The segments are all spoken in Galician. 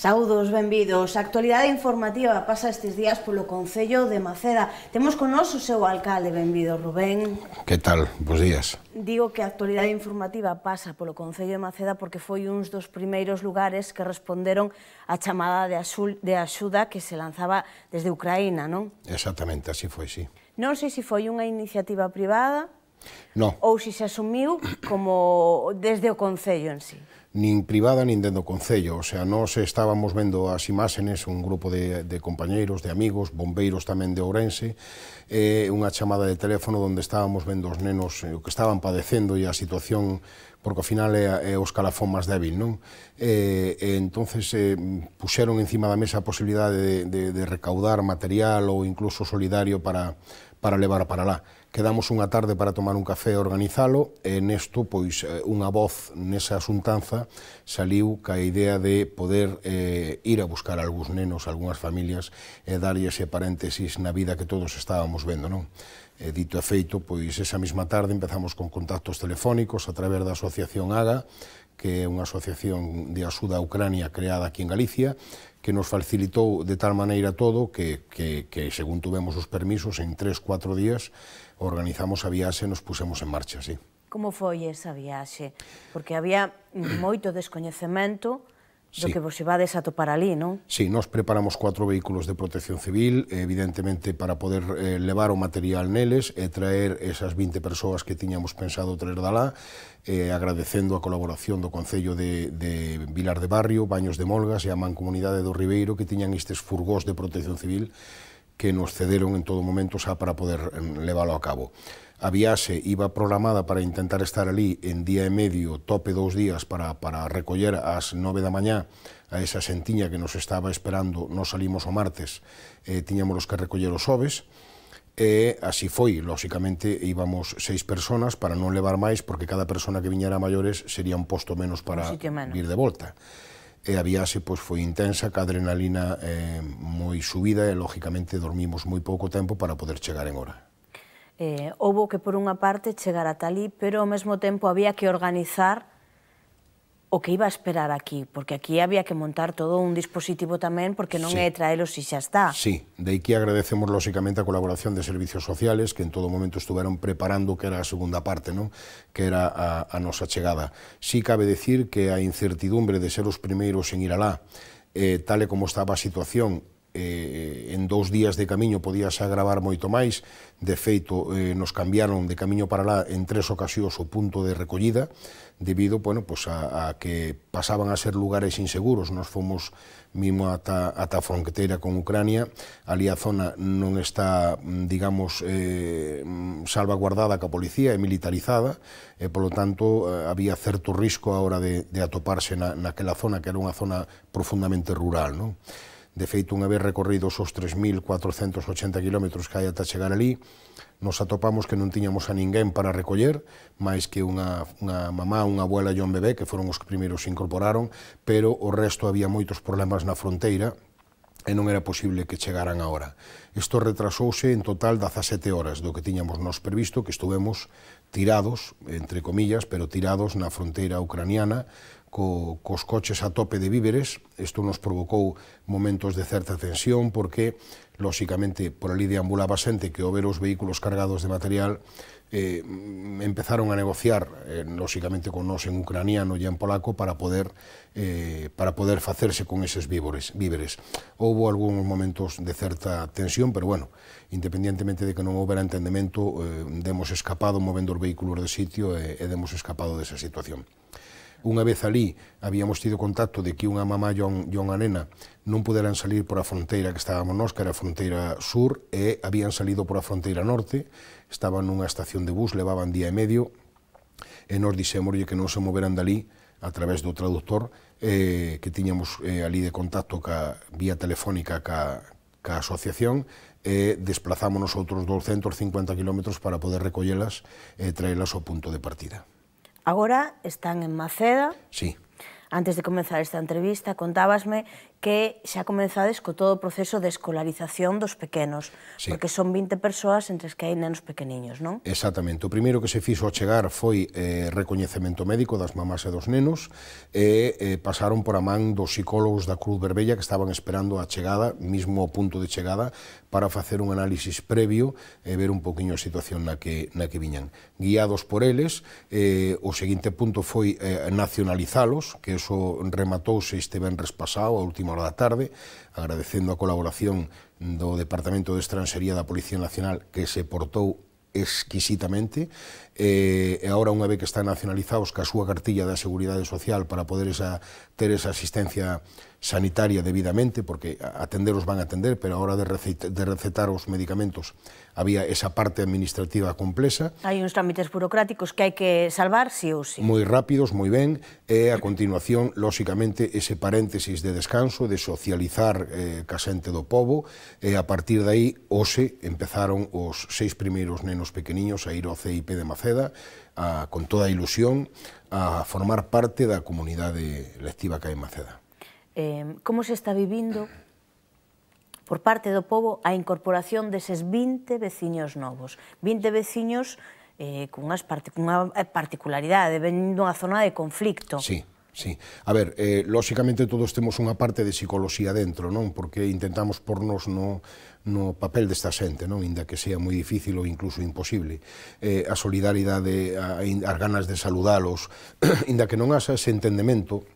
Saúdos, benvidos. A actualidade informativa pasa estes días polo Concello de Maceda. Temos con nós o seu alcalde, benvido, Rubén. Que tal? Bos días. Digo que a actualidade informativa pasa polo Concello de Maceda porque foi uns dos primeiros lugares que responderon á chamada de, azul, de axuda que se lanzaba desde Ucraína, non? Exactamente, así foi, sí. Non sei se foi unha iniciativa privada No. ou se se asumiu como desde o Concello en sí nin privada nin dentro do Concello. O sea, nós estábamos vendo as imáxenes, un grupo de, de compañeiros, de amigos, bombeiros tamén de Ourense, eh, unha chamada de teléfono onde estábamos vendo os nenos eh, que estaban padecendo e a situación porque ao final é, é o escalafón máis débil, non? E, e entonces eh, puxeron encima da mesa a posibilidade de, de, de recaudar material ou incluso solidario para, para levar para lá. Quedamos unha tarde para tomar un café e organizalo, e nesto, pois, eh, unha voz nesa asuntanza saliu ca idea de poder eh, ir a buscar algúns nenos, algunhas familias, e darlle ese paréntesis na vida que todos estábamos vendo, non? E dito e feito, pois esa mesma tarde empezamos con contactos telefónicos a través da Asociación AGA, que é unha asociación de axuda a Ucrania creada aquí en Galicia, que nos facilitou de tal maneira todo que, que, que según tuvemos os permisos, en tres, cuatro días organizamos a viaxe e nos pusemos en marcha, sí. Como foi esa viaxe? Porque había moito descoñecemento, Sí. Do que vos ibades a topar ali, non? Sí, nós preparamos cuatro vehículos de protección civil, evidentemente para poder eh, levar o material neles e traer esas 20 persoas que tiñamos pensado traer dalá, eh, agradecendo a colaboración do Concello de, de Vilar de Barrio, Baños de Molgas e a Mancomunidade do Ribeiro que tiñan estes furgós de protección civil que nos cederon en todo momento xa para poder eh, leválo a cabo a viaxe iba programada para intentar estar ali en día e medio, tope dous días para, para recoller ás nove da mañá a esa xentiña que nos estaba esperando, nos salimos o martes, eh, tiñámonos que recoller os xoves, e así foi, lóxicamente íbamos seis personas para non levar máis porque cada persona que viñera a maiores sería un posto menos para menos. vir de volta e a viaxe pois, foi intensa, ca adrenalina eh, moi subida e, lógicamente, dormimos moi pouco tempo para poder chegar en hora eh, houve que por unha parte chegar a talí, pero ao mesmo tempo había que organizar o que iba a esperar aquí, porque aquí había que montar todo un dispositivo tamén, porque non sí. é traelos e xa está. Sí, de que agradecemos lóxicamente a colaboración de servicios sociales que en todo momento estuveron preparando que era a segunda parte, non? que era a, a nosa chegada. Sí cabe decir que a incertidumbre de ser os primeiros en ir alá, eh, tal e como estaba a situación, eh, en dous días de camiño podías agravar moito máis, de feito eh, nos cambiaron de camiño para lá en tres ocasións o punto de recollida, debido bueno, pues a, a que pasaban a ser lugares inseguros, nos fomos mimo ata, ata a fronteira con Ucrania, ali a zona non está, digamos, eh, salvaguardada ca policía, é militarizada, e polo tanto eh, había certo risco a hora de, de atoparse na, naquela zona, que era unha zona profundamente rural. Non? De feito, unha vez recorridos os 3.480 km que hai ata chegar ali, nos atopamos que non tiñamos a ninguén para recoller, máis que unha, unha mamá, unha abuela e un bebé, que foron os que primeiros se incorporaron, pero o resto había moitos problemas na fronteira, e non era posible que chegaran a hora. Isto retrasouse en total 17 horas do que tiñamos nos previsto, que estuvemos tirados, entre comillas, pero tirados na fronteira ucraniana, co, cos coches a tope de víveres. Isto nos provocou momentos de certa tensión porque, lóxicamente, por ali deambulaba xente que ao ver os vehículos cargados de material eh, empezaron a negociar, eh, lóxicamente, con nos en ucraniano e en polaco para poder eh, para poder facerse con eses víveres. víveres. Houbo algúns momentos de certa tensión, pero bueno, independientemente de que non houbera entendemento, eh, demos escapado movendo os vehículos de sitio e, e demos escapado desa situación. Unha vez ali, habíamos tido contacto de que unha mamá e unha nena non poderan salir por a fronteira que estábamos nós, que era a fronteira sur, e habían salido por a fronteira norte, estaban nunha estación de bus, levaban día e medio, e nos dixémoslle que non se moveran dali a través do traductor eh, que tiñamos eh, ali de contacto ca, vía telefónica ca, ca asociación e eh, desplazámonos outros 250 km para poder recollelas e eh, traelas ao punto de partida. Ahora están en Maceda. Sí. Antes de comenzar esta entrevista, contábasme que xa comenzades co todo o proceso de escolarización dos pequenos, sí. porque son 20 persoas entre as que hai nenos pequeniños, non? Exactamente. O primeiro que se fixo chegar foi eh, recoñecemento médico das mamás e dos nenos, e eh, pasaron por a man dos psicólogos da Cruz Verbella que estaban esperando a chegada, mismo o punto de chegada, para facer un análisis previo e ver un poquinho a situación na que, na que viñan. Guiados por eles, eh, o seguinte punto foi eh, nacionalizalos, que é Congreso rematouse este ben respasado a última hora da tarde, agradecendo a colaboración do Departamento de Estranxería da Policía Nacional que se portou exquisitamente eh, agora unha vez que están nacionalizados ca súa cartilla da Seguridade Social para poder esa, ter esa asistencia sanitaria debidamente, porque atender os van a atender, pero a hora de, receita, de recetar os medicamentos había esa parte administrativa complexa. Hai uns trámites burocráticos que hai que salvar, sí ou sí. Moi rápidos, moi ben, e a continuación, lóxicamente, ese paréntesis de descanso, de socializar eh, casente do povo, e a partir de aí, hoxe, empezaron os seis primeiros nenos pequeniños a ir ao CIP de Maceda, a, con toda a ilusión, a formar parte da comunidade lectiva que hai en Maceda eh, como se está vivindo por parte do povo a incorporación deses 20 veciños novos. 20 veciños eh, cunhas unha particularidade, venindo dunha zona de conflicto. Sí. Sí. A ver, eh, lóxicamente todos temos unha parte de psicología dentro, non? Porque intentamos pornos no, no papel desta xente, non? Inda que sea moi difícil ou incluso imposible. Eh, a solidaridade, a, as ganas de saludalos, inda que non haxa ese entendemento,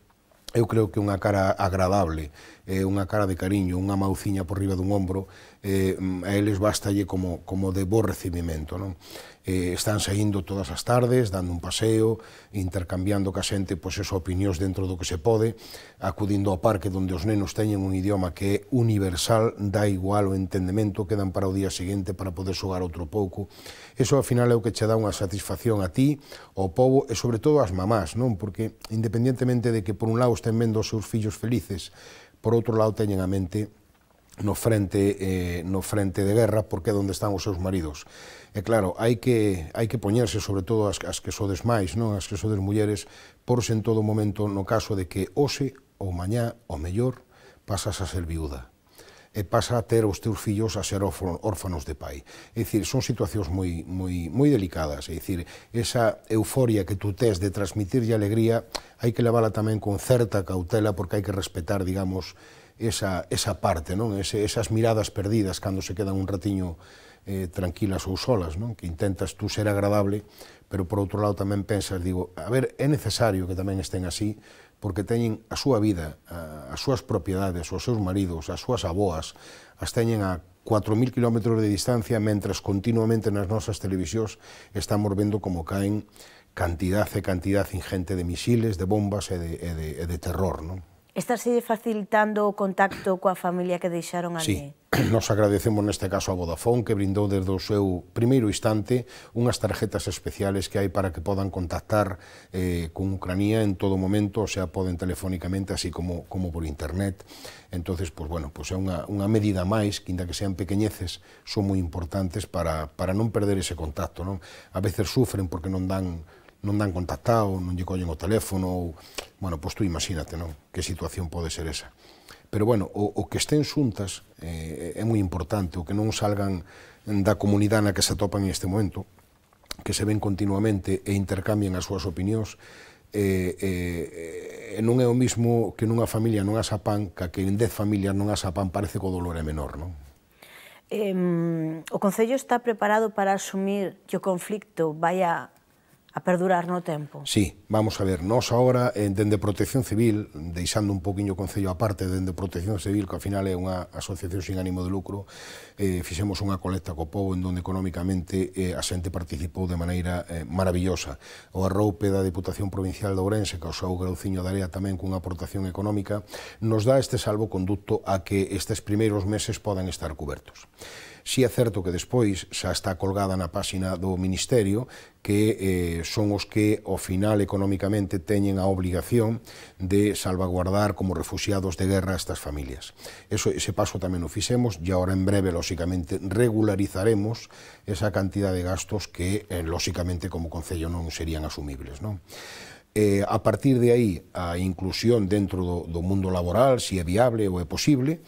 eu creo que unha cara agradable eh, unha cara de cariño, unha mauciña por riba dun ombro, eh, a eles bastalle como, como de bo recibimento. Non? Eh, están saindo todas as tardes, dando un paseo, intercambiando ca xente pois, eso, opinións dentro do que se pode, acudindo ao parque donde os nenos teñen un idioma que é universal, dá igual o entendemento, quedan para o día seguinte para poder xogar outro pouco. Eso, ao final, é o que che dá unha satisfacción a ti, ao povo e, sobre todo, ás mamás, non? porque, independientemente de que, por un lado, estén vendo os seus fillos felices por outro lado teñen a mente no frente eh, no frente de guerra porque é onde están os seus maridos. E claro, hai que hai que poñerse sobre todo as, as que sodes máis, non as que sodes mulleres, porse en todo momento no caso de que hoxe ou mañá, ou mellor, pasas a ser viuda e pasa a ter os teus fillos a ser órfanos de pai. É dicir, son situacións moi, moi, moi delicadas, é dicir, esa euforia que tú tes de transmitirlle alegría hai que levala tamén con certa cautela porque hai que respetar, digamos, esa, esa parte, non? Ese, esas miradas perdidas cando se quedan un ratiño eh, tranquilas ou solas, non? que intentas tú ser agradable, pero por outro lado tamén pensas, digo, a ver, é necesario que tamén estén así, porque teñen a súa vida, a, as súas propiedades, os seus maridos, as súas aboas, as teñen a 4.000 km de distancia, mentras continuamente nas nosas televisións estamos vendo como caen cantidad e cantidad ingente de misiles, de bombas e de, e de, e de terror. Non? Estáse facilitando o contacto coa familia que deixaron ali? Sí nos agradecemos neste caso a Vodafone que brindou desde o seu primeiro instante unhas tarjetas especiales que hai para que podan contactar eh, con Ucrania en todo momento, o sea, poden telefónicamente así como, como por internet. entonces pues, bueno, pues é unha, unha medida máis que, inda que sean pequeñeces, son moi importantes para, para non perder ese contacto. Non? A veces sufren porque non dan non dan contactado, non lle collen o teléfono, ou, bueno, pois tú imagínate, non? Que situación pode ser esa. Pero bueno, o, o que estén xuntas eh, é moi importante, o que non salgan da comunidade na que se atopan neste momento, que se ven continuamente e intercambian as súas opinións, eh, eh, non é o mismo que nunha familia non asa pan, ca que en dez familias non asa pan parece que o dolor é menor, non? Eh, o Concello está preparado para asumir que o conflicto vai a a perdurar no tempo? Sí, vamos a ver, nós agora, eh, dende Protección Civil, deixando un poquinho o Concello aparte, dende Protección Civil, que ao final é unha asociación sin ánimo de lucro, eh, fixemos unha colecta co povo en donde económicamente eh, a xente participou de maneira eh, maravillosa. O arroupe da Diputación Provincial de Ourense, que o seu grauciño de área tamén cunha aportación económica, nos dá este salvo conducto a que estes primeiros meses podan estar cobertos. Si é certo que despois xa está colgada na páxina do Ministerio que eh, son os que ao final economicamente, teñen a obligación de salvaguardar como refugiados de guerra estas familias. Eso, ese paso tamén o fixemos e agora en breve, lóxicamente, regularizaremos esa cantidad de gastos que, eh, lóxicamente, como Concello non serían asumibles. Non? eh, a partir de aí a inclusión dentro do, do mundo laboral, se si é viable ou é posible,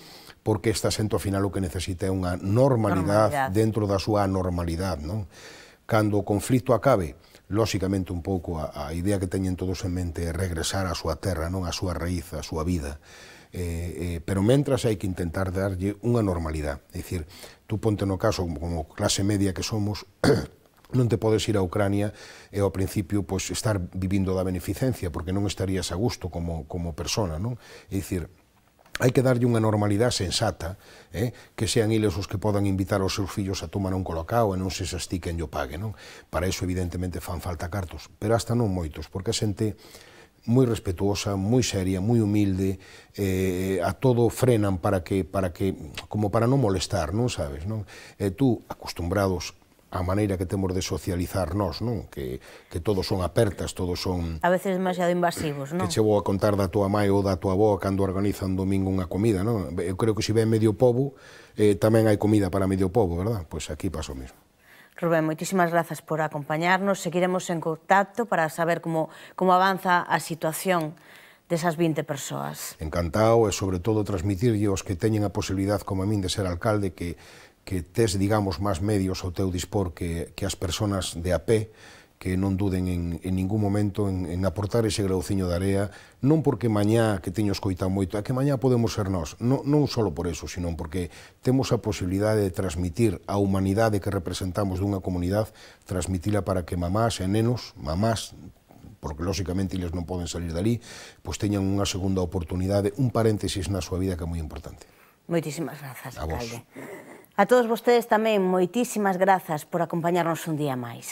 porque esta xente ao final o que necesita é unha normalidade normalidade. dentro da súa anormalidade, non? Cando o conflito acabe, lóxicamente un pouco a, a idea que teñen todos en mente é regresar á súa terra, non? A súa raíz, a súa vida. Eh, eh, pero mentras hai que intentar darlle unha normalidade. É dicir, tú ponte no caso, como clase media que somos, non te podes ir a Ucrania e ao principio pois, estar vivindo da beneficencia, porque non estarías a gusto como, como persona. Non? É dicir, hai que darlle unha normalidade sensata, eh? que sean eles os que podan invitar os seus fillos a tomar un colocao e non se sastiquen e o pague. Non? Para iso, evidentemente, fan falta cartos, pero hasta non moitos, porque a xente moi respetuosa, moi seria, moi humilde, eh, a todo frenan para que, para que como para non molestar, non sabes? Non? E tú, acostumbrados a maneira que temos de socializar nós, non? Que, que todos son apertas, todos son... A veces demasiado invasivos, non? Que che vou a contar da tua mãe ou da tua avó cando organizan un domingo unha comida, non? Eu creo que se ven medio povo, eh, tamén hai comida para medio povo, verdad? Pois aquí pasa o mesmo. Rubén, moitísimas grazas por acompañarnos. Seguiremos en contacto para saber como, como avanza a situación desas 20 persoas. Encantado e, sobre todo, transmitirlle os que teñen a posibilidad, como a min, de ser alcalde, que que tes, digamos, máis medios ao teu dispor que, que as persoas de a pé, que non duden en, en ningún momento en, en aportar ese grauciño de area, non porque mañá que teño escoita moito, é que mañá podemos ser nós, non, non só por eso, sino porque temos a posibilidade de transmitir a humanidade que representamos dunha comunidade, transmitila para que mamás e nenos, mamás, porque lóxicamente eles non poden salir dali, pois teñan unha segunda oportunidade, un paréntesis na súa vida que é moi importante. Moitísimas grazas, alcalde. A todos vostedes tamén moitísimas grazas por acompañarnos un día máis.